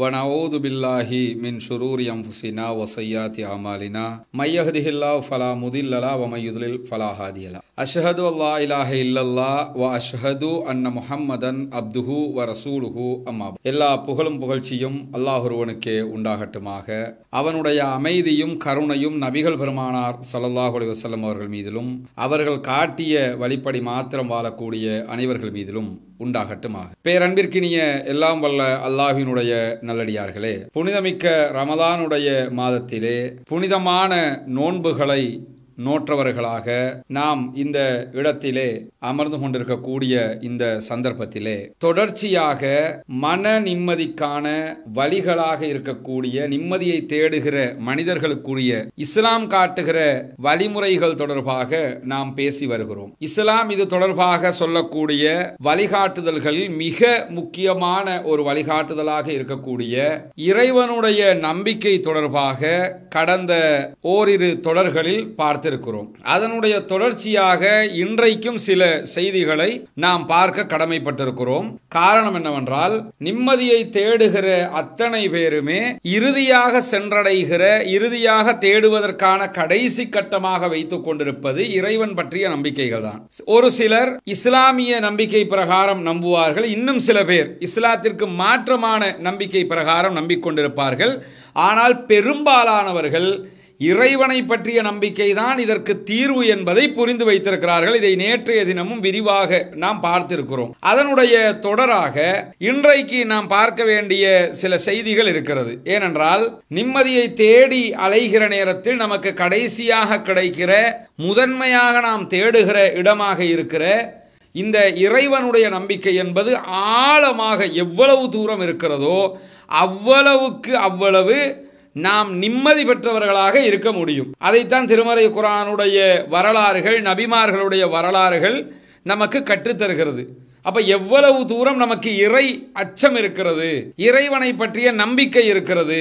ونعوذ بالله من شرور انفسنا وسيئات اعمالنا من يهده الله فلا مضل له ومن يضلل فلا هادي له اشهد ان لا اله الا الله واشهد ان محمدا عبده ورسوله أما எல்லா புகழும் புகழ்ச்சியும் அல்லாஹ் ஒருவனுக்கே உண்டாகட்டுமாக அவனுடைய அமைதியும் கருணையும் நபிகள் பெருமானார் சல்லாஹ் அலி வசல்லம் அவர்கள் மீதிலும் அவர்கள் காட்டிய வழிப்படி மாத்திரம் வாழக்கூடிய அனைவர்கள் மீதிலும் உண்டாகட்டுமாக பேரன்பிற்கினிய எல்லாம் வல்ல அல்லாஹினுடைய நல்லடியார்களே புனிதமிக்க ரமதானுடைய மாதத்திலே புனிதமான நோன்புகளை நோற்றவர்களாக நாம் இந்த இடத்திலே அமர்ந்து கொண்டிருக்கக்கூடிய இந்த சந்தர்ப்பத்திலே தொடர்ச்சியாக மன நிம்மதிக்கான வழிகளாக இருக்கக்கூடிய நிம்மதியை தேடுகிற மனிதர்களுக்குரிய இஸ்லாம் காட்டுகிற வழிமுறைகள் தொடர்பாக நாம் பேசி வருகிறோம் இஸ்லாம் இது தொடர்பாக சொல்லக்கூடிய வழிகாட்டுதல்களில் மிக முக்கியமான ஒரு வழிகாட்டுதலாக இருக்கக்கூடிய இறைவனுடைய நம்பிக்கை தொடர்பாக கடந்த ஓரிரு தொடர்களில் பார்த்து பார்த்திருக்கிறோம் அதனுடைய தொடர்ச்சியாக இன்றைக்கும் சில செய்திகளை நாம் பார்க்க கடமைப்பட்டிருக்கிறோம் காரணம் என்னவென்றால் நிம்மதியை தேடுகிற அத்தனை பேருமே இறுதியாக சென்றடைகிற இறுதியாக தேடுவதற்கான கடைசி கட்டமாக வைத்துக் கொண்டிருப்பது இறைவன் பற்றிய நம்பிக்கைகள் தான் ஒரு சிலர் இஸ்லாமிய நம்பிக்கை பிரகாரம் நம்புவார்கள் இன்னும் சில பேர் இஸ்லாத்திற்கு மாற்றமான நம்பிக்கை பிரகாரம் நம்பிக்கொண்டிருப்பார்கள் ஆனால் பெரும்பாலானவர்கள் இறைவனை பற்றிய நம்பிக்கை தான் இதற்கு தீர்வு என்பதை புரிந்து வைத்திருக்கிறார்கள் இதை நேற்றைய தினமும் விரிவாக நாம் பார்த்திருக்கிறோம் அதனுடைய தொடராக இன்றைக்கு நாம் பார்க்க வேண்டிய சில செய்திகள் இருக்கிறது ஏனென்றால் நிம்மதியை தேடி அலைகிற நேரத்தில் நமக்கு கடைசியாக கிடைக்கிற முதன்மையாக நாம் தேடுகிற இடமாக இருக்கிற இந்த இறைவனுடைய நம்பிக்கை என்பது ஆழமாக எவ்வளவு தூரம் இருக்கிறதோ அவ்வளவுக்கு அவ்வளவு நாம் நிம்மதி பெற்றவர்களாக இருக்க முடியும் அதைத்தான் திருமறை குரானுடைய வரலாறுகள் நபிமார்களுடைய வரலாறுகள் நமக்கு கற்றுத்தருகிறது அப்ப எவ்வளவு தூரம் நமக்கு இறை அச்சம் இருக்கிறது இறைவனை பற்றிய நம்பிக்கை இருக்கிறது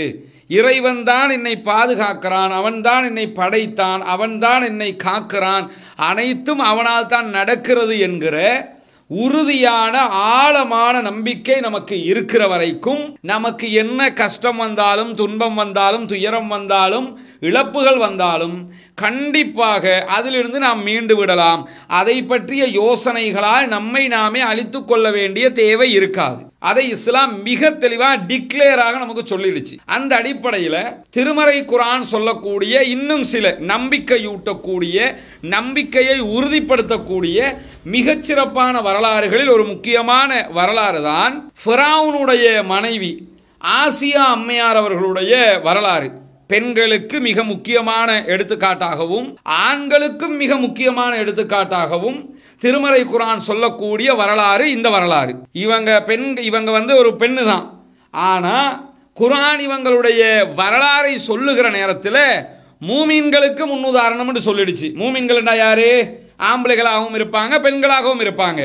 இறைவன் தான் என்னை பாதுகாக்கிறான் அவன்தான் என்னை படைத்தான் அவன்தான் என்னை காக்கிறான் அனைத்தும் அவனால் தான் நடக்கிறது என்கிற உறுதியான ஆழமான நம்பிக்கை நமக்கு இருக்கிற வரைக்கும் நமக்கு என்ன கஷ்டம் வந்தாலும் துன்பம் வந்தாலும் துயரம் வந்தாலும் இழப்புகள் வந்தாலும் கண்டிப்பாக அதிலிருந்து நாம் மீண்டு விடலாம் அதை பற்றிய யோசனைகளால் நம்மை நாமே அழித்து கொள்ள வேண்டிய தேவை இருக்காது அதை இஸ்லாம் மிக தெளிவாக டிக்ளேராக நமக்கு சொல்லிடுச்சு அந்த அடிப்படையில் திருமறை குரான் சொல்லக்கூடிய இன்னும் சில நம்பிக்கையூட்டக்கூடிய நம்பிக்கையை உறுதிப்படுத்தக்கூடிய மிகச்சிறப்பான வரலாறுகளில் ஒரு முக்கியமான வரலாறு தான் ஃபிராவுனுடைய மனைவி ஆசியா அம்மையார் அவர்களுடைய வரலாறு பெண்களுக்கு மிக முக்கியமான எடுத்துக்காட்டாகவும் ஆண்களுக்கும் மிக முக்கியமான எடுத்துக்காட்டாகவும் திருமறை குரான் சொல்லக்கூடிய வரலாறு இந்த வரலாறு இவங்க பெண் இவங்க வந்து ஒரு பெண்ணு தான் ஆனால் குரான் இவங்களுடைய வரலாறை சொல்லுகிற நேரத்தில் மூமீன்களுக்கு முன்னுதாரணம்னு சொல்லிடுச்சு மூமீன்கள்டா யாரு ஆம்பளைகளாகவும் இருப்பாங்க பெண்களாகவும் இருப்பாங்க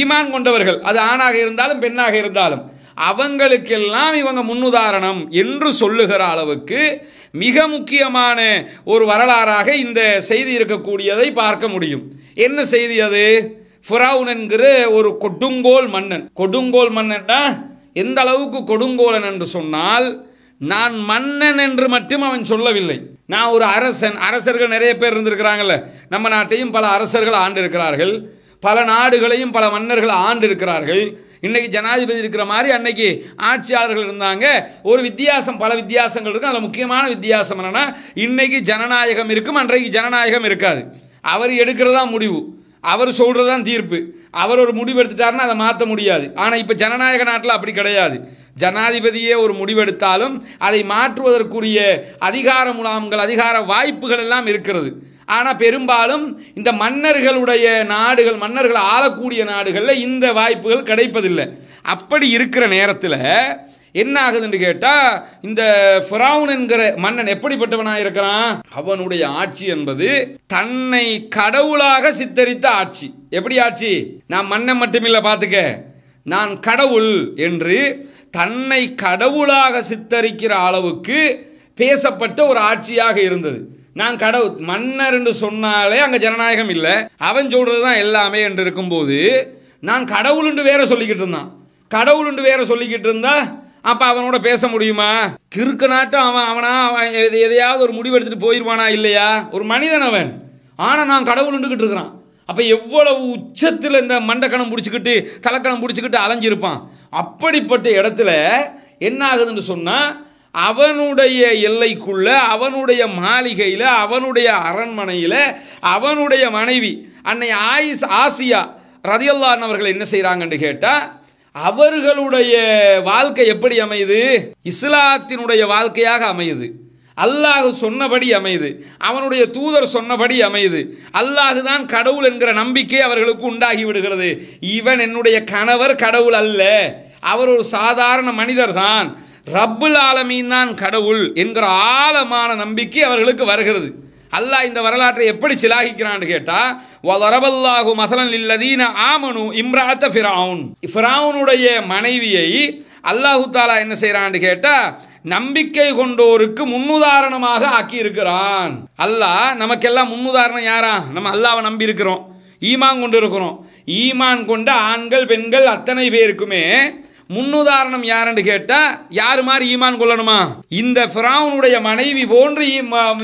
ஈமான் கொண்டவர்கள் அது ஆணாக இருந்தாலும் பெண்ணாக இருந்தாலும் அவங்களுக்கெல்லாம் இவங்க முன்னுதாரணம் என்று சொல்லுகிற அளவுக்கு மிக முக்கியமான ஒரு வரலாறாக இந்த செய்தி இருக்கக்கூடியதை பார்க்க முடியும் என்ன செய்தி அது ஃபுராவுன் என்கிற ஒரு கொடுங்கோல் மன்னன் கொடுங்கோல் மன்னன்டா எந்த அளவுக்கு கொடுங்கோலன் என்று சொன்னால் நான் மன்னன் என்று மட்டும் அவன் சொல்லவில்லை நான் ஒரு அரசன் அரசர்கள் நிறைய பேர் இருந்திருக்கிறாங்கல்ல நம்ம நாட்டையும் பல அரசர்கள் ஆண்டிருக்கிறார்கள் பல நாடுகளையும் பல மன்னர்கள் ஆண்டிருக்கிறார்கள் இன்னைக்கு ஜனாதிபதி இருக்கிற மாதிரி அன்னைக்கு ஆட்சியாளர்கள் இருந்தாங்க ஒரு வித்தியாசம் பல வித்தியாசங்கள் இருக்கும் அதில் முக்கியமான வித்தியாசம் என்னென்னா இன்றைக்கி ஜனநாயகம் இருக்கும் அன்றைக்கு ஜனநாயகம் இருக்காது அவர் எடுக்கிறதா முடிவு அவர் சொல்கிறது தான் தீர்ப்பு அவர் ஒரு முடிவு எடுத்துட்டாருன்னா அதை மாற்ற முடியாது ஆனால் இப்போ ஜனநாயக நாட்டில் அப்படி கிடையாது ஜனாதிபதியே ஒரு முடிவெடுத்தாலும் அதை மாற்றுவதற்குரிய அதிகார முலாம்கள் அதிகார வாய்ப்புகள் எல்லாம் இருக்கிறது ஆனால் பெரும்பாலும் இந்த மன்னர்களுடைய நாடுகள் மன்னர்கள் ஆளக்கூடிய நாடுகளில் இந்த வாய்ப்புகள் கிடைப்பதில்லை அப்படி இருக்கிற நேரத்தில் என்ன ஆகுதுன்னு கேட்டால் இந்த ஃபிரவுன் என்கிற மன்னன் எப்படிப்பட்டவனாக இருக்கிறான் அவனுடைய ஆட்சி என்பது தன்னை கடவுளாக சித்தரித்த ஆட்சி எப்படி ஆட்சி நான் மன்னன் மட்டுமில்லை பார்த்துக்க நான் கடவுள் என்று தன்னை கடவுளாக சித்தரிக்கிற அளவுக்கு பேசப்பட்ட ஒரு ஆட்சியாக இருந்தது நான் கடவுள் மன்னர் என்று சொன்னாலே அங்கே ஜனநாயகம் இல்லை அவன் சொல்கிறது தான் எல்லாமே என்று இருக்கும்போது நான் என்று வேற சொல்லிக்கிட்டு இருந்தான் என்று வேற சொல்லிக்கிட்டு இருந்தா அப்போ அவனோட பேச முடியுமா கிறுக்கு நாட்டம் அவன் அவனா அவன் எதையாவது ஒரு முடிவு எடுத்துட்டு போயிடுவானா இல்லையா ஒரு மனிதன் அவன் ஆனால் நான் கடவுளுண்டுக்கிட்டு இருக்கிறான் அப்போ எவ்வளவு உச்சத்தில் இந்த மண்டக்கணம் பிடிச்சிக்கிட்டு தலக்கணம் பிடிச்சிக்கிட்டு அலைஞ்சிருப்பான் அப்படிப்பட்ட இடத்துல என்ன ஆகுதுன்னு சொன்னால் அவனுடைய எல்லைக்குள்ள அவனுடைய மாளிகையில் அவனுடைய அரண்மனையில் அவனுடைய மனைவி அன்னை ஆயிஸ் ஆசியா ரதியல்லான் அவர்கள் என்ன செய்கிறாங்கன்னு கேட்டால் அவர்களுடைய வாழ்க்கை எப்படி அமையுது இஸ்லாத்தினுடைய வாழ்க்கையாக அமையுது அல்லாஹு சொன்னபடி அமையுது அவனுடைய தூதர் சொன்னபடி அமையுது அல்லாஹு தான் கடவுள் என்கிற நம்பிக்கை அவர்களுக்கு உண்டாகி விடுகிறது இவன் என்னுடைய கணவர் கடவுள் அல்ல அவர் ஒரு சாதாரண மனிதர் தான் ரப்புல் ஆலமீன் தான் கடவுள் என்கிற ஆழமான நம்பிக்கை அவர்களுக்கு வருகிறது அல்லாஹ் இந்த வரலாற்றை எப்படி சிலாகிக்கிறான்னு கேட்டால் வரபல்லாஹு மசலன் இல்லதீன ஆமனு இம்ராத்த ஃபிராவுன் ஃபிராவுனுடைய மனைவியை அல்லாஹு தாலா என்ன செய்கிறான்னு கேட்டால் நம்பிக்கை கொண்டோருக்கு முன்னுதாரணமாக ஆக்கி இருக்கிறான் அல்லாஹ் நமக்கெல்லாம் முன்னுதாரணம் யாரா நம்ம அல்லாவை நம்பி இருக்கிறோம் ஈமான் கொண்டு இருக்கிறோம் ஈமான் கொண்ட ஆண்கள் பெண்கள் அத்தனை பேருக்குமே முன்னுதாரணம் யாருன்னு கேட்டால் யாரு மாதிரி ஈமான் கொள்ளணுமா இந்த ஃபிராவுனுடைய மனைவி போன்று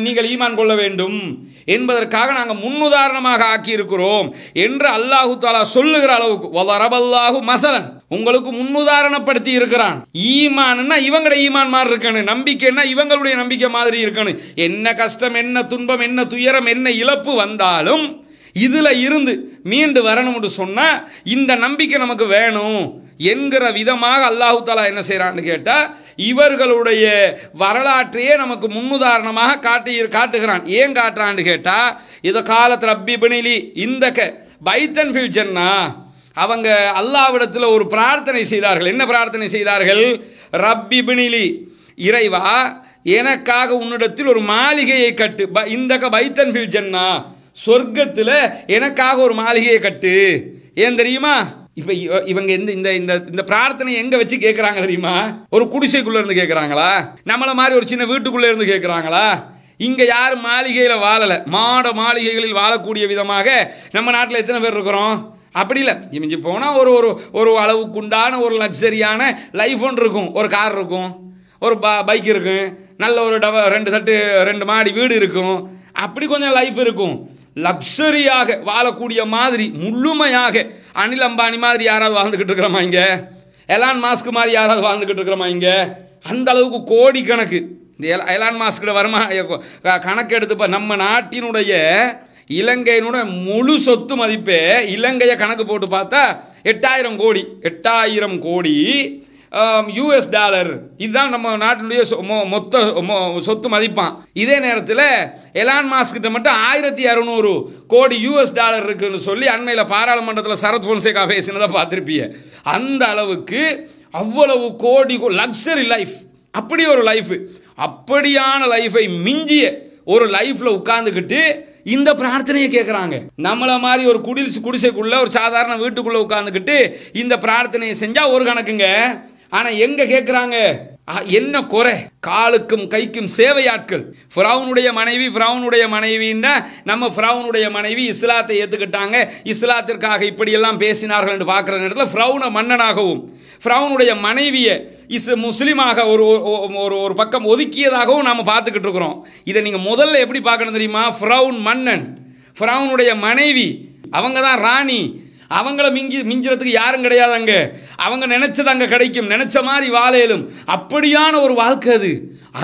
நீங்கள் ஈமான் கொள்ள வேண்டும் என்பதற்காக நாங்கள் முன்னுதாரணமாக ஆக்கியிருக்கிறோம் என்று அல்லாஹு தாலா சொல்லுகிற அளவுக்கு வளரபல்லாஹு மசலன் உங்களுக்கு முன்னுதாரணப்படுத்தி இருக்கிறான் ஈமான்னா இவங்கட ஈமான் மாதிரி இருக்கணும் நம்பிக்கைன்னா இவங்களுடைய நம்பிக்கை மாதிரி இருக்கணும் என்ன கஷ்டம் என்ன துன்பம் என்ன துயரம் என்ன இழப்பு வந்தாலும் இதில் இருந்து மீண்டு வரணும்னு சொன்னால் இந்த நம்பிக்கை நமக்கு வேணும் என்கிற விதமாக அல்லாஹு தாலா என்ன செய்கிறான்னு கேட்டால் இவர்களுடைய வரலாற்றையே நமக்கு முன்னுதாரணமாக காட்டி காட்டுகிறான் ஏன் காட்டுறான்னு கேட்டால் இதை காலத்தில் அப்பி பணிலி இந்த க பைத்தன் ஃபியூச்சர்னா அவங்க அல்லாவிடத்தில் ஒரு பிரார்த்தனை செய்தார்கள் என்ன பிரார்த்தனை செய்தார்கள் ரப்பி பிணிலி இறைவா எனக்காக உன்னிடத்தில் ஒரு மாளிகையை கட்டு இந்த பைத்தன் ஃபியூச்சர்னா சொர்க்கத்தில் எனக்காக ஒரு மாளிகையை கட்டு ஏன் தெரியுமா இப்போ இவங்க இந்த இந்த இந்த இந்த பிரார்த்தனை எங்கே வச்சு கேட்குறாங்க தெரியுமா ஒரு குடிசைக்குள்ளே இருந்து கேட்குறாங்களா நம்மளை மாதிரி ஒரு சின்ன வீட்டுக்குள்ளே இருந்து கேட்குறாங்களா இங்கே யாரும் மாளிகையில் வாழலை மாட மாளிகைகளில் வாழக்கூடிய விதமாக நம்ம நாட்டில் எத்தனை பேர் இருக்கிறோம் அப்படி இல்லை இமிஞ்சு போனால் ஒரு ஒரு ஒரு அளவுக்குண்டான ஒரு லக்ஸரியான லைஃப் ஒன்று இருக்கும் ஒரு கார் இருக்கும் ஒரு ப பைக் இருக்கும் நல்ல ஒரு டவ ரெண்டு தட்டு ரெண்டு மாடி வீடு இருக்கும் அப்படி கொஞ்சம் லைஃப் இருக்கும் லக்ஸரியாக வாழக்கூடிய மாதிரி முழுமையாக அனில் அம்பானி மாதிரி யாராவது வாழ்ந்துக்கிட்டு இருக்கிறமா இங்கே எலான் மாஸ்க் மாதிரி யாராவது வாழ்ந்துக்கிட்டு இருக்கிறமா அந்த அளவுக்கு கோடி கணக்கு இந்த எல் எலான் மாஸ்கிட்ட வருமா கணக்கு எடுத்துப்ப நம்ம நாட்டினுடைய இலங்கையினுடைய முழு சொத்து மதிப்பே இலங்கையை கணக்கு போட்டு பார்த்தா எட்டாயிரம் கோடி எட்டாயிரம் கோடி யூஎஸ் டாலர் இதுதான் நம்ம நாட்டினுடைய மொத்த சொத்து மதிப்பான் இதே நேரத்தில் எலான் மாஸ்கிட்ட மட்டும் ஆயிரத்தி இரநூறு கோடி யூஎஸ் டாலர் இருக்குன்னு சொல்லி அண்மையில் பாராளுமன்றத்தில் சரத் பொன்சேகா பேசினதை பார்த்துருப்பிய அந்த அளவுக்கு அவ்வளவு கோடி லக்ஸரி லைஃப் அப்படி ஒரு லைஃப் அப்படியான லைஃபை மிஞ்சிய ஒரு லைஃப்பில் உட்காந்துக்கிட்டு இந்த பிரார்த்தனையை கேட்குறாங்க நம்மளை மாதிரி ஒரு குடிசு குடிசைக்குள்ளே ஒரு சாதாரண வீட்டுக்குள்ளே உட்காந்துக்கிட்டு இந்த பிரார்த்தனையை செஞ்சால் ஒரு கணக்குங்க ஆனால் எங்கே கேட்குறாங்க என்ன குறை காலுக்கும் கைக்கும் சேவையாட்கள் ஃப்ரௌனுடைய மனைவி ஃப்ரௌனுடைய மனைவின்னா நம்ம ஃப்ரௌனுடைய மனைவி இஸ்லாத்தை ஏற்றுக்கிட்டாங்க இஸ்லாத்திற்காக இப்படியெல்லாம் பேசினார்கள் என்று பார்க்குற நேரத்தில் ஃப்ரௌனை மன்னனாகவும் ஃப்ரௌனுடைய மனைவியை இஸ் முஸ்லீமாக ஒரு ஒரு ஒரு பக்கம் ஒதுக்கியதாகவும் நாம் பார்த்துக்கிட்டு இருக்கிறோம் இதை நீங்கள் முதல்ல எப்படி பார்க்கணும் தெரியுமா ஃப்ரௌன் மன்னன் ஃப்ரௌனுடைய மனைவி அவங்க தான் ராணி அவங்கள மிஞ்சி மிஞ்சுறதுக்கு யாரும் கிடையாது அங்கே அவங்க நினச்சது அங்கே கிடைக்கும் நினச்ச மாதிரி வாழையிலும் அப்படியான ஒரு வாழ்க்கை அது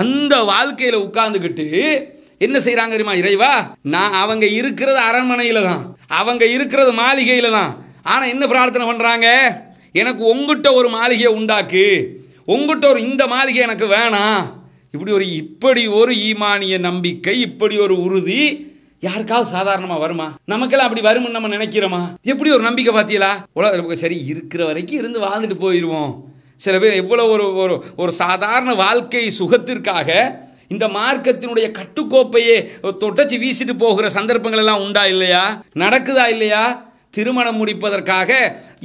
அந்த வாழ்க்கையில் உட்காந்துக்கிட்டு என்ன செய்கிறாங்க தெரியுமா இறைவா நான் அவங்க இருக்கிறது அரண்மனையில் தான் அவங்க இருக்கிறது மாளிகையில் தான் ஆனால் என்ன பிரார்த்தனை பண்ணுறாங்க எனக்கு உங்ககிட்ட ஒரு மாளிகையை உண்டாக்கு உங்ககிட்ட ஒரு இந்த மாளிகை எனக்கு வேணாம் இப்படி ஒரு இப்படி ஒரு ஈமானிய நம்பிக்கை இப்படி ஒரு உறுதி யாருக்காவது சாதாரணமா வருமா நமக்கெல்லாம் அப்படி வரும்னு நம்ம நினைக்கிறோமா எப்படி ஒரு நம்பிக்கை பார்த்தீங்களா உலக சரி இருக்கிற வரைக்கும் இருந்து வாழ்ந்துட்டு போயிடுவோம் சில பேர் எவ்வளோ ஒரு ஒரு ஒரு சாதாரண வாழ்க்கை சுகத்திற்காக இந்த மார்க்கத்தினுடைய கட்டுக்கோப்பையே தொட்டச்சு வீசிட்டு போகிற சந்தர்ப்பங்கள் எல்லாம் உண்டா இல்லையா நடக்குதா இல்லையா திருமணம் முடிப்பதற்காக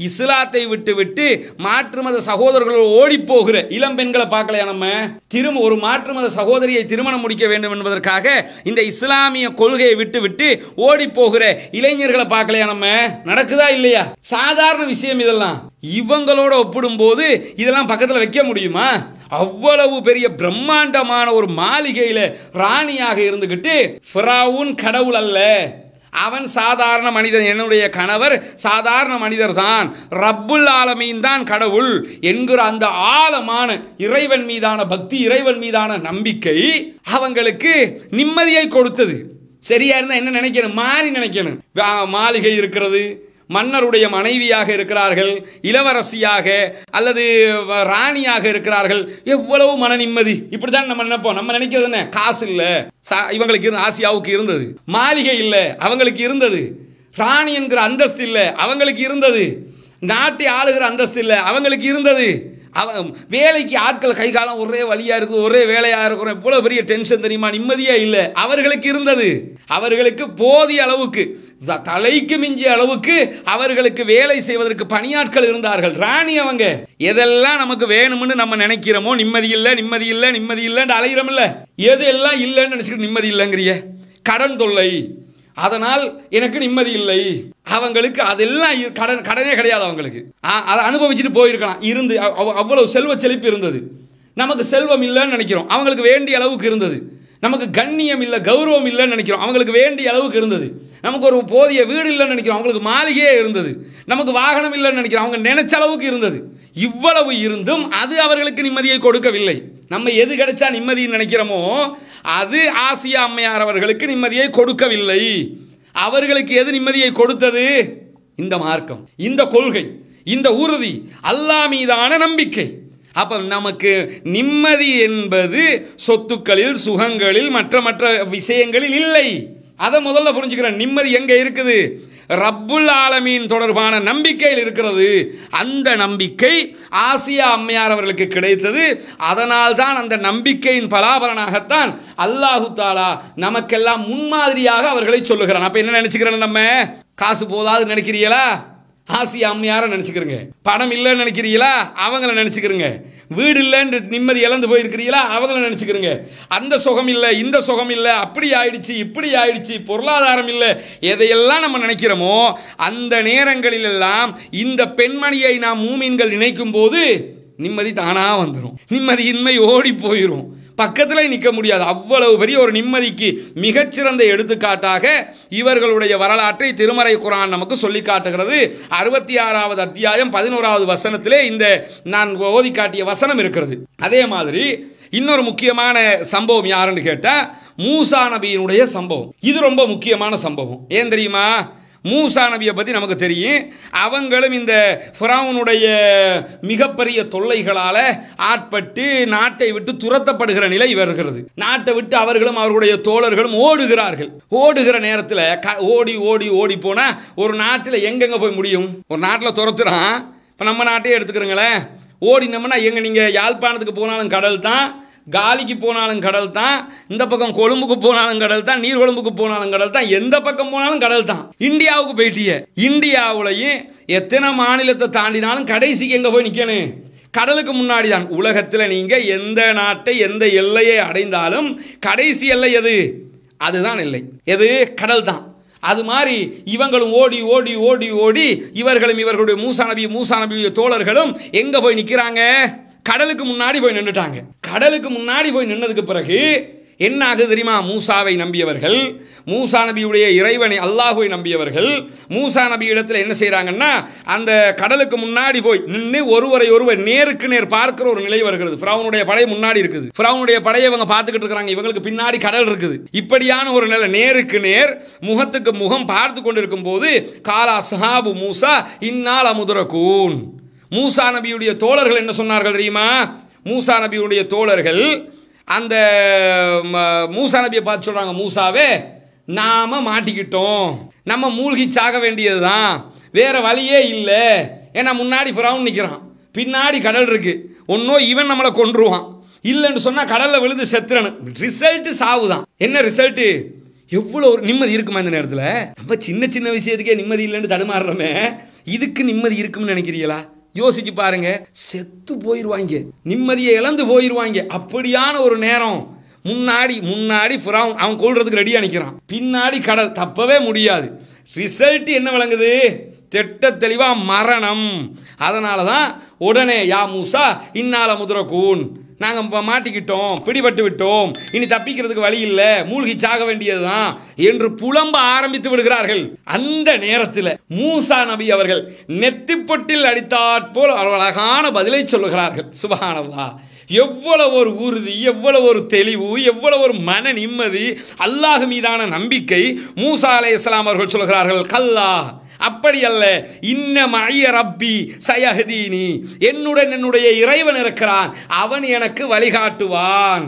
இஸ்லாத்தை விட்டுவிட்டு மாற்று மத சகோதரர்கள் ஓடி போகிற இளம் பெண்களை பார்க்கலையா நம்ம திரும்ப ஒரு மாற்று மத சகோதரியை திருமணம் முடிக்க வேண்டும் என்பதற்காக இந்த இஸ்லாமிய கொள்கையை விட்டுவிட்டு ஓடி போகிற இளைஞர்களை பார்க்கலையா நம்ம நடக்குதா இல்லையா சாதாரண விஷயம் இதெல்லாம் இவங்களோட ஒப்பிடும்போது இதெல்லாம் பக்கத்தில் வைக்க முடியுமா அவ்வளவு பெரிய பிரம்மாண்டமான ஒரு மாளிகையில் ராணியாக இருந்துக்கிட்டு கடவுள் அல்ல அவன் சாதாரண மனிதன் என்னுடைய கணவர் சாதாரண மனிதர் தான் ரப்புல் ஆலமீன் தான் கடவுள் என்கிற அந்த ஆழமான இறைவன் மீதான பக்தி இறைவன் மீதான நம்பிக்கை அவங்களுக்கு நிம்மதியை கொடுத்தது சரியா இருந்தால் என்ன நினைக்கணும் மாறி நினைக்கணும் மாளிகை இருக்கிறது மன்னருடைய மனைவியாக இருக்கிறார்கள் இளவரசியாக அல்லது ராணியாக இருக்கிறார்கள் எவ்வளவு மன நிம்மதி இப்படி தான் நம்ம நினைப்போம் நம்ம நினைக்கிறது என்ன காசு இல்லை இவங்களுக்கு இருந்த ஆசியாவுக்கு இருந்தது மாளிகை இல்லை அவங்களுக்கு இருந்தது ராணி என்கிற அந்தஸ்து இல்லை அவங்களுக்கு இருந்தது நாட்டை ஆளுகிற அந்தஸ்து இல்லை அவங்களுக்கு இருந்தது அவ வேலைக்கு ஆட்கள் கை காலம் ஒரே வழியாக இருக்குது ஒரே வேலையாக இருக்கிறோம் இவ்வளோ பெரிய டென்ஷன் தெரியுமா நிம்மதியாக இல்லை அவர்களுக்கு இருந்தது அவர்களுக்கு போதிய அளவுக்கு தலைக்கு மிஞ்சிய அளவுக்கு அவர்களுக்கு வேலை செய்வதற்கு பணியாட்கள் இருந்தார்கள் ராணி அவங்க எதெல்லாம் நமக்கு வேணும்னு நம்ம நினைக்கிறோமோ நிம்மதி இல்லை நிம்மதி இல்லை நிம்மதி இல்லைன்னு அலைகிறோம்ல எது எல்லாம் இல்லைன்னு நினச்சிக்கிட்டு நிம்மதி இல்லைங்கிறிய கடன் தொல்லை அதனால் எனக்கு நிம்மதி இல்லை அவங்களுக்கு அதெல்லாம் கடன் கடனே கிடையாது அவங்களுக்கு அதை அனுபவிச்சுட்டு போயிருக்கலாம் இருந்து அவ்வளவு செல்வ செழிப்பு இருந்தது நமக்கு செல்வம் இல்லைன்னு நினைக்கிறோம் அவங்களுக்கு வேண்டிய அளவுக்கு இருந்தது நமக்கு கண்ணியம் இல்லை கௌரவம் இல்லைன்னு நினைக்கிறோம் அவங்களுக்கு வேண்டிய அளவுக்கு இருந்தது நமக்கு ஒரு போதிய வீடு இல்லைன்னு நினைக்கிறோம் அவங்களுக்கு மாளிகையே இருந்தது நமக்கு வாகனம் இல்லைன்னு நினைக்கிறோம் அவங்க நினைச்ச அளவுக்கு இருந்தது இவ்வளவு இருந்தும் அது அவர்களுக்கு நிம்மதியை கொடுக்கவில்லை நம்ம எது கிடைச்சா நிம்மதின்னு நினைக்கிறோமோ அது ஆசியா அம்மையார் அவர்களுக்கு நிம்மதியை கொடுக்கவில்லை அவர்களுக்கு எது நிம்மதியை கொடுத்தது இந்த மார்க்கம் இந்த கொள்கை இந்த உறுதி அல்லா மீதான நம்பிக்கை அப்போ நமக்கு நிம்மதி என்பது சொத்துக்களில் சுகங்களில் மற்ற மற்ற விஷயங்களில் இல்லை அதை முதல்ல புரிஞ்சுக்கிறேன் நிம்மதி எங்கே இருக்குது ரப்புல் ஆலமீன் தொடர்பான நம்பிக்கையில் இருக்கிறது அந்த நம்பிக்கை ஆசியா அம்மையார் அவர்களுக்கு கிடைத்தது அதனால்தான் அந்த நம்பிக்கையின் பலாபலனாகத்தான் அல்லாஹு தாலா நமக்கெல்லாம் முன்மாதிரியாக அவர்களை சொல்லுகிறான் அப்போ என்ன நினச்சிக்கிறேன் நம்ம காசு போதாது நினைக்கிறீங்களா ஆசி அம்மையாரை நினச்சிக்கிறங்க பணம் இல்லைன்னு நினைக்கிறீங்களா அவங்கள நினச்சிக்கிறங்க வீடு இல்லைன்னு நிம்மதி இழந்து போயிருக்கிறீங்களா அவங்கள நினச்சிக்கிறங்க அந்த சுகம் இல்லை இந்த சுகம் இல்லை அப்படி ஆயிடுச்சு இப்படி ஆயிடுச்சு பொருளாதாரம் இல்லை எதையெல்லாம் நம்ம நினைக்கிறோமோ அந்த நேரங்களிலெல்லாம் இந்த பெண்மணியை நாம் மூமீன்கள் நினைக்கும் போது நிம்மதி தானாக வந்துடும் நிம்மதியின்மை ஓடி போயிடும் பக்கத்தில் நிற்க முடியாது அவ்வளவு பெரிய ஒரு நிம்மதிக்கு மிகச்சிறந்த எடுத்துக்காட்டாக இவர்களுடைய வரலாற்றை திருமறை குரான் நமக்கு சொல்லி காட்டுகிறது அறுபத்தி ஆறாவது அத்தியாயம் பதினோராவது வசனத்திலே இந்த நான் ஓதி காட்டிய வசனம் இருக்கிறது அதே மாதிரி இன்னொரு முக்கியமான சம்பவம் யாருன்னு கேட்டால் மூசா நபியினுடைய சம்பவம் இது ரொம்ப முக்கியமான சம்பவம் ஏன் தெரியுமா மூசா நபியை பற்றி நமக்கு தெரியும் அவங்களும் இந்த ஃபிராவுனுடைய மிகப்பெரிய தொல்லைகளால் ஆட்பட்டு நாட்டை விட்டு துரத்தப்படுகிற நிலை வருகிறது நாட்டை விட்டு அவர்களும் அவர்களுடைய தோழர்களும் ஓடுகிறார்கள் ஓடுகிற நேரத்தில் ஓடி ஓடி ஓடி போனால் ஒரு நாட்டில் எங்கெங்கே போய் முடியும் ஒரு நாட்டில் துரத்துறான் இப்போ நம்ம நாட்டையே எடுத்துக்கிறோங்களேன் ஓடினோம்னா எங்கே நீங்கள் யாழ்ப்பாணத்துக்கு போனாலும் கடல் தான் காலிக்கு போனாலும் கடல் தான் இந்த பக்கம் கொழும்புக்கு போனாலும் கடல் தான் நீர் கொழும்புக்கு போனாலும் கடல் தான் எந்த பக்கம் போனாலும் கடல் தான் இந்தியாவுக்கு போயிட்டிய இந்தியாவுலையும் எத்தனை மாநிலத்தை தாண்டினாலும் கடைசிக்கு எங்கே போய் நிற்கணும் கடலுக்கு முன்னாடி தான் உலகத்தில் நீங்கள் எந்த நாட்டை எந்த எல்லையை அடைந்தாலும் கடைசி எல்லை எது அதுதான் இல்லை எது கடல் தான் அது மாதிரி இவங்களும் ஓடி ஓடி ஓடி ஓடி இவர்களும் இவர்களுடைய மூசா நபி மூசா நபியுடைய தோழர்களும் எங்கே போய் நிற்கிறாங்க கடலுக்கு முன்னாடி போய் நின்றுட்டாங்க கடலுக்கு முன்னாடி போய் நின்னதுக்கு பிறகு என்ன ஆகுது தெரியுமா மூசாவை நம்பியவர்கள் மூசா நபியுடைய இறைவனை அல்லாஹுவை நம்பியவர்கள் மூசா நபி இடத்துல என்ன செய்கிறாங்கன்னா அந்த கடலுக்கு முன்னாடி போய் நின்று ஒருவரை ஒருவர் நேருக்கு நேர் பார்க்கிற ஒரு நிலை வருகிறது ஃப்ரௌனுடைய படை முன்னாடி இருக்குது ஃப்ரௌனுடைய படையை இவங்க பார்த்துக்கிட்டு இருக்கிறாங்க இவங்களுக்கு பின்னாடி கடல் இருக்குது இப்படியான ஒரு நிலை நேருக்கு நேர் முகத்துக்கு முகம் பார்த்து கொண்டிருக்கும் போது காலா சஹாபு மூசா இந்நாள் அமுதுரகூன் மூசா நபியுடைய தோழர்கள் என்ன சொன்னார்கள் தெரியுமா மூசா நபியுடைய தோழர்கள் அந்த மூசா நபியை பார்த்து சொல்கிறாங்க மூசாவே நாம் மாட்டிக்கிட்டோம் நம்ம மூழ்கி சாக வேண்டியது தான் வேறு வழியே இல்லை ஏன்னா முன்னாடி ஃபிரவுன் நிற்கிறான் பின்னாடி கடல் இருக்குது ஒன்றோ இவன் நம்மளை கொன்றுவான் இல்லைன்னு சொன்னால் கடலில் விழுந்து செத்துறனு ரிசல்ட்டு சாவு தான் என்ன ரிசல்ட்டு எவ்வளோ ஒரு நிம்மதி இருக்குமா இந்த நேரத்தில் நம்ம சின்ன சின்ன விஷயத்துக்கே நிம்மதி இல்லைன்னு தடுமாறுறோமே இதுக்கு நிம்மதி இருக்கும்னு நினைக்கிறீங்களா யோசிச்சு பாருங்க செத்து போயிடுவாங்க நிம்மதியை இழந்து போயிடுவாங்க அப்படியான ஒரு நேரம் முன்னாடி முன்னாடி ஃபுரான் அவன் கொள்றதுக்கு ரெடியாக நிற்கிறான் பின்னாடி கடல் தப்பவே முடியாது ரிசல்ட் என்ன விளங்குது திட்ட தெளிவாக மரணம் அதனால தான் உடனே யா மூசா இன்னால முதிரக்கூன் நாங்கள் மாட்டிக்கிட்டோம் பிடிபட்டு விட்டோம் இனி தப்பிக்கிறதுக்கு வழி இல்லை மூழ்கி சாக வேண்டியதுதான் என்று புலம்ப ஆரம்பித்து விடுகிறார்கள் அந்த நேரத்தில் மூசா நபி அவர்கள் நெத்திப்பொட்டில் அடித்தாற் போல் அழகான பதிலை சொல்லுகிறார்கள் சுபகானல்லா எவ்வளவு ஒரு உறுதி எவ்வளவு ஒரு தெளிவு எவ்வளவு ஒரு மன நிம்மதி அல்லாஹ் மீதான நம்பிக்கை மூசா அலே இஸ்லாம் அவர்கள் சொல்கிறார்கள் கல்லா அப்படி அல்ல இன்ன மைய ரப்பி சயஹதீனி என்னுடன் என்னுடைய இறைவன் இருக்கிறான் அவன் எனக்கு வழிகாட்டுவான்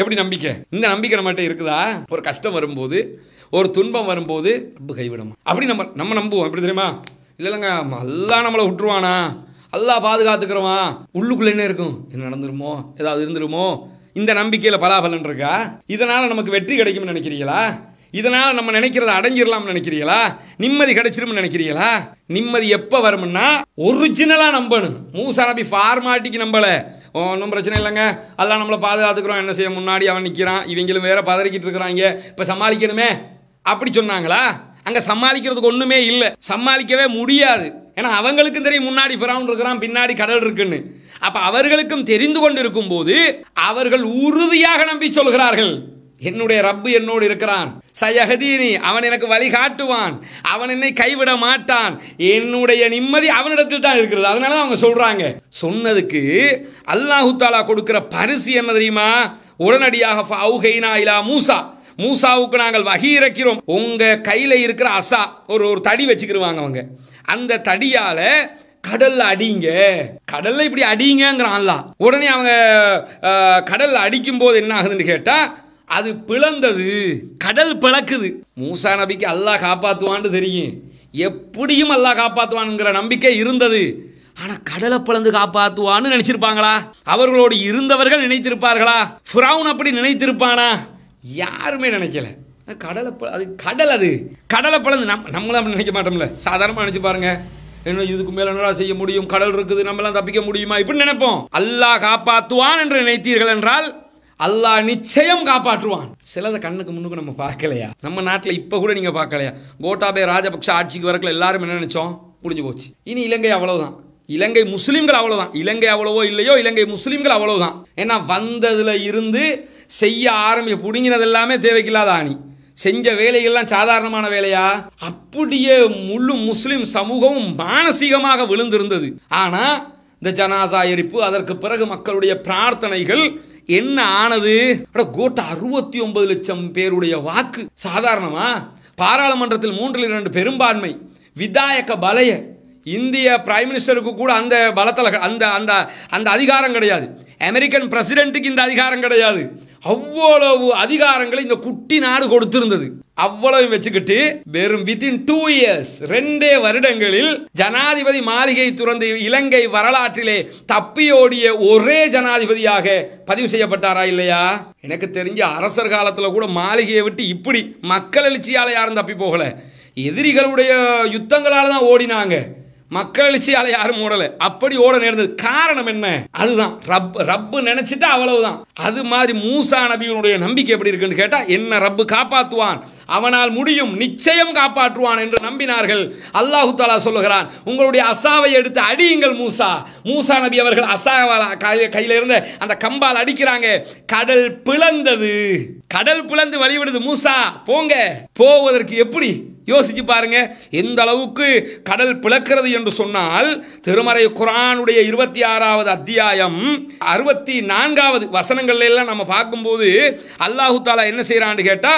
எப்படி நம்பிக்கை இந்த நம்பிக்கை நம்மகிட்ட இருக்குதா ஒரு கஷ்டம் வரும்போது ஒரு துன்பம் வரும்போது ரப்பு கைவிடமா அப்படி நம்ம நம்ம நம்புவோம் எப்படி தெரியுமா இல்லை இல்லைங்க அல்லா நம்மளை விட்டுருவானா அல்லா பாதுகாத்துக்கிறோமா உள்ளுக்குள்ள என்ன இருக்கும் என்ன நடந்துருமோ ஏதாவது இருந்துருமோ இந்த நம்பிக்கையில் பலாபலன் இருக்கா இதனால் நமக்கு வெற்றி கிடைக்கும்னு நினைக்கிறீங்களா இதனால் நம்ம நினைக்கிறத அடைஞ்சிடலாம்னு நினைக்கிறீங்களா நிம்மதி கிடைச்சிரும்னு நினைக்கிறீங்களா நிம்மதி எப்போ வரும்னா ஒரிஜினலாக நம்பணும் மூசா நபி ஃபார்மாட்டிக்கு நம்பலை ஒன்றும் பிரச்சனை இல்லைங்க அதெல்லாம் நம்மளை பாதுகாத்துக்கிறோம் என்ன செய்ய முன்னாடி அவன் நிற்கிறான் இவங்களும் வேற பதறிக்கிட்டு இருக்கிறாங்க இப்போ சமாளிக்கணுமே அப்படி சொன்னாங்களா அங்கே சமாளிக்கிறதுக்கு ஒன்றுமே இல்லை சமாளிக்கவே முடியாது ஏன்னா அவங்களுக்கும் தெரியும் முன்னாடி ஃபிரவுன் இருக்கிறான் பின்னாடி கடல் இருக்குன்னு அப்போ அவர்களுக்கும் தெரிந்து கொண்டு போது அவர்கள் உறுதியாக நம்பி சொல்கிறார்கள் என்னுடைய ரப்பு என்னோடு இருக்கிறான் சயகதீனி அவன் எனக்கு வழிகாட்டுவான் அவன் என்னை கைவிட மாட்டான் என்னுடைய நிம்மதி அவனிடத்தில் தான் இருக்கிறது அதனால அவங்க சொல்கிறாங்க சொன்னதுக்கு அல்லாஹு தாலா கொடுக்குற பரிசு என்ன தெரியுமா உடனடியாக ஃபவுகைனா இலா மூசா மூசாவுக்கு நாங்கள் வகி இறக்கிறோம் உங்கள் கையில் இருக்கிற அசா ஒரு ஒரு தடி வச்சுக்கிருவாங்க அவங்க அந்த தடியால் கடல்ல அடிங்க கடல்ல இப்படி அடிங்கிறான்லாம் உடனே அவங்க கடல்ல அடிக்கும் போது என்ன ஆகுதுன்னு கேட்டா அது பிளந்தது கடல் பிளக்குது மூசா நபிக்கு அல்லாஹ் காப்பாற்றுவான்னு தெரியும் எப்படியும் அல்லாஹ் காப்பாற்றுவானுங்கிற நம்பிக்கை இருந்தது ஆனால் கடலை பிளந்து காப்பாற்றுவான்னு நினச்சிருப்பாங்களா அவர்களோடு இருந்தவர்கள் நினைத்திருப்பார்களா ஃபுராவுன் அப்படி நினைத்திருப்பானா யாருமே நினைக்கல கடலை அது கடல் அது கடலை பிளந்து நம் நம்மளாம் அப்படி நினைக்க மாட்டோம்ல சாதாரணமாக நினச்சி பாருங்கள் என்ன இதுக்கு மேலே என்னடா செய்ய முடியும் கடல் இருக்குது நம்மளாம் தப்பிக்க முடியுமா இப்படி நினைப்போம் அல்லாஹ் காப்பாற்றுவான் என்று நினைத்தீர்கள் என்றால் அல்லாஹ் நிச்சயம் காப்பாற்றுவான் சிலதை கண்ணுக்கு முன்னுக்கு நம்ம பார்க்கலையா நம்ம நாட்டில் இப்போ கூட நீங்கள் பார்க்கலையா கோட்டாபே ராஜபக்ஷ ஆட்சிக்கு வரக்கல எல்லாரும் என்ன நினச்சோம் முடிஞ்சு போச்சு இனி இலங்கை அவ்வளவுதான் இலங்கை முஸ்லீம்கள் அவ்வளவுதான் இலங்கை அவ்வளவோ இல்லையோ இலங்கை முஸ்லீம்கள் அவ்வளோதான் ஏன்னா வந்ததில் இருந்து செய்ய ஆரம்பி புடுங்கினது எல்லாமே தேவைக்கில்லாத ஆணி செஞ்ச வேலைகள்லாம் சாதாரணமான வேலையா அப்படியே முழு முஸ்லீம் சமூகமும் மானசீகமாக விழுந்திருந்தது ஆனால் இந்த ஜனாசா எரிப்பு அதற்கு பிறகு மக்களுடைய பிரார்த்தனைகள் என்ன ஆனது கோட்ட அறுபத்தி ஒன்பது லட்சம் பேருடைய வாக்கு சாதாரணமா பாராளுமன்றத்தில் மூன்றில் இரண்டு பெரும்பான்மை விதாயக பலைய இந்திய பிரைம் மினிஸ்டருக்கு கூட அந்த பலத்தில் அந்த அந்த அந்த அதிகாரம் கிடையாது அமெரிக்கன் பிரசிடென்ட்டுக்கு இந்த அதிகாரம் கிடையாது அவ்வளவு அதிகாரங்களை இந்த குட்டி நாடு கொடுத்திருந்தது அவ்வளவு வச்சுக்கிட்டு வெறும் வித்தின் டூ இயர்ஸ் ரெண்டே வருடங்களில் ஜனாதிபதி மாளிகை துறந்து இலங்கை வரலாற்றிலே தப்பியோடிய ஒரே ஜனாதிபதியாக பதிவு செய்யப்பட்டாரா இல்லையா எனக்கு தெரிஞ்ச அரசர் காலத்தில் கூட மாளிகையை விட்டு இப்படி மக்கள் எழுச்சியால் யாரும் தப்பி போகல எதிரிகளுடைய யுத்தங்களால் தான் ஓடினாங்க மக்கள் எழுச்சியால யாரும் ஓடல அப்படி ஓட நேர்ந்தது காரணம் என்ன அதுதான் ரப் ரப்பு நினைச்சிட்டா அவ்வளவுதான் அது மாதிரி மூசா நபியினுடைய நம்பிக்கை எப்படி இருக்குன்னு கேட்டா என்ன ரப்பு காப்பாற்றுவான் அவனால் முடியும் நிச்சயம் காப்பாற்றுவான் என்று நம்பினார்கள் அல்லாஹு தாலா சொல்லுகிறான் உங்களுடைய அசாவை எடுத்து அடியுங்கள் மூசா மூசா நபி அவர்கள் அசாவால் கையில் இருந்த அந்த கம்பால் அடிக்கிறாங்க கடல் பிளந்தது கடல் பிளந்து வழிவிடுது மூசா போங்க போவதற்கு எப்படி யோசிச்சு பாருங்க எந்த அளவுக்கு கடல் பிளக்கிறது என்று சொன்னால் திருமறை குரானுடைய இருபத்தி ஆறாவது அத்தியாயம் அறுபத்தி நான்காவது வசனங்கள்ல எல்லாம் நம்ம பார்க்கும்போது அல்லாஹு தாலா என்ன செய்யறான்னு கேட்டா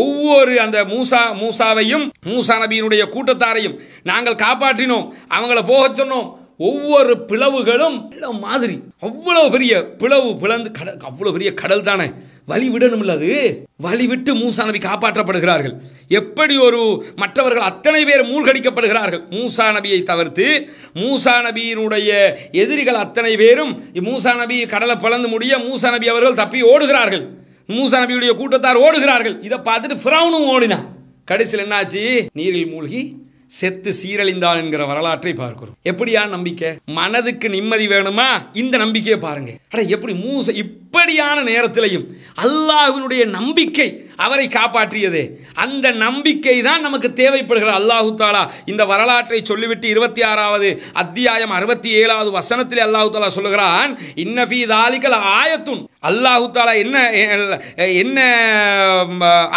ஒவ்வொரு அந்த மூசா மூசாவையும் மூசா நபியினுடைய கூட்டத்தாரையும் நாங்கள் காப்பாற்றினோம் அவங்கள போக சொன்னோம் ஒவ்வொரு பிளவுகளும் மாதிரி அவ்வளவு பெரிய பிளவு பிளந்து கடல் அவ்வளோ பெரிய கடல் தானே வழி விடணும் அது வழி விட்டு மூசா நபி காப்பாற்றப்படுகிறார்கள் எப்படி ஒரு மற்றவர்கள் அத்தனை பேர் மூழ்கடிக்கப்படுகிறார்கள் மூசா நபியை தவிர்த்து மூசா நபியினுடைய எதிரிகள் அத்தனை பேரும் மூசா நபி கடலை பிளந்து முடிய மூசா நபி அவர்கள் தப்பி ஓடுகிறார்கள் மூசா நபியுடைய கூட்டத்தார் ஓடுகிறார்கள் இதை பார்த்துட்டு ஃபிரௌனும் ஓடினான் கடைசியில் என்னாச்சு நீரில் மூழ்கி செத்து சீரழிந்தான் என்கிற வரலாற்றை பார்க்கிறோம் எப்படியா நம்பிக்கை மனதுக்கு நிம்மதி வேணுமா இந்த நம்பிக்கையை பாருங்க அட எப்படி மூச இப்படியான நேரத்திலையும் அல்லாஹுனுடைய நம்பிக்கை அவரை காப்பாற்றியதே அந்த நம்பிக்கை தான் நமக்கு தேவைப்படுகிற அல்லாஹு தாலா இந்த வரலாற்றை சொல்லிவிட்டு இருபத்தி ஆறாவது அத்தியாயம் அறுபத்தி ஏழாவது வசனத்தில் அல்லாஹு தாலா சொல்லுகிறான் இன்னஃபி தாலிக்கல் ஆயத்துன் அல்லாஹு தாலா என்ன என்ன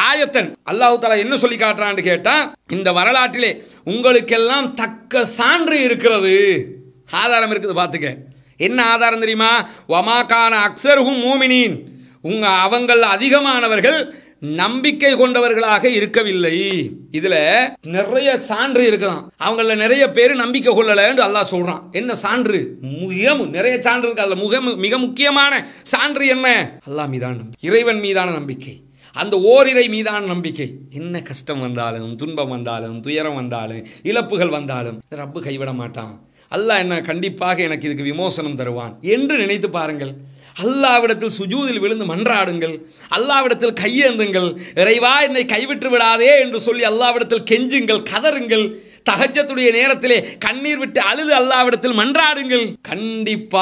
ஆயத்தன் அல்லாஹு தாலா என்ன சொல்லி காட்டுறான்னு கேட்டா இந்த வரலாற்றிலே உங்களுக்கெல்லாம் தக்க சான்று இருக்கிறது ஆதாரம் இருக்குது பார்த்துக்க என்ன ஆதாரம் தெரியுமா ஒமாக்கான அக்சருகும் மூமினின் உங்கள் அவங்கள் அதிகமானவர்கள் நம்பிக்கை கொண்டவர்களாக இருக்கவில்லை இதுல நிறைய சான்று இருக்கலாம் அவங்கள நிறைய பேர் நம்பிக்கை என்று அல்லாஹ் சொல்றான் என்ன சான்று மிக நிறைய சான்று இருக்கு அதுல மிக மிக முக்கியமான சான்று என்ன அல்லாஹ் மீதான இறைவன் மீதான நம்பிக்கை அந்த ஓரிரை மீதான நம்பிக்கை என்ன கஷ்டம் வந்தாலும் துன்பம் வந்தாலும் துயரம் வந்தாலும் இழப்புகள் வந்தாலும் ரப்பு கைவிட மாட்டான் அல்லாஹ் என்ன கண்டிப்பாக எனக்கு இதுக்கு விமோசனம் தருவான் என்று நினைத்து பாருங்கள் அல்லாவிடத்தில் சுஜூதில் விழுந்து மன்றாடுங்கள் அல்லாவிடத்தில் கையேந்துங்கள் இறைவா என்னை கைவிட்டு விடாதே என்று சொல்லி அல்லாவிடத்தில் கெஞ்சுங்கள் கதறுங்கள் தகஜத்துடைய நேரத்திலே கண்ணீர் விட்டு அழுது அல்லாவிடத்தில் மன்றாடுங்கள் கண்டிப்பாக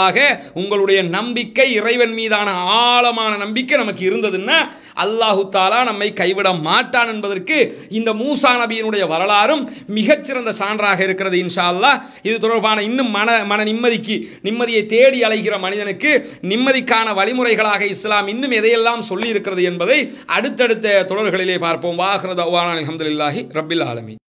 உங்களுடைய நம்பிக்கை இறைவன் மீதான ஆழமான நம்பிக்கை நமக்கு இருந்ததுன்னா அல்லாஹு தாலா நம்மை கைவிட மாட்டான் என்பதற்கு இந்த மூசா நபியினுடைய வரலாறும் மிகச்சிறந்த சான்றாக இருக்கிறது இன்ஷா அல்லா இது தொடர்பான இன்னும் மன மன நிம்மதிக்கு நிம்மதியை தேடி அலைகிற மனிதனுக்கு நிம்மதிக்கான வழிமுறைகளாக இஸ்லாம் இன்னும் எதையெல்லாம் சொல்லி இருக்கிறது என்பதை அடுத்தடுத்த தொடர்களிலே பார்ப்போம் வாஹ்ரத் அவான் அலமதுல்லாஹி ரபில் ஆலமி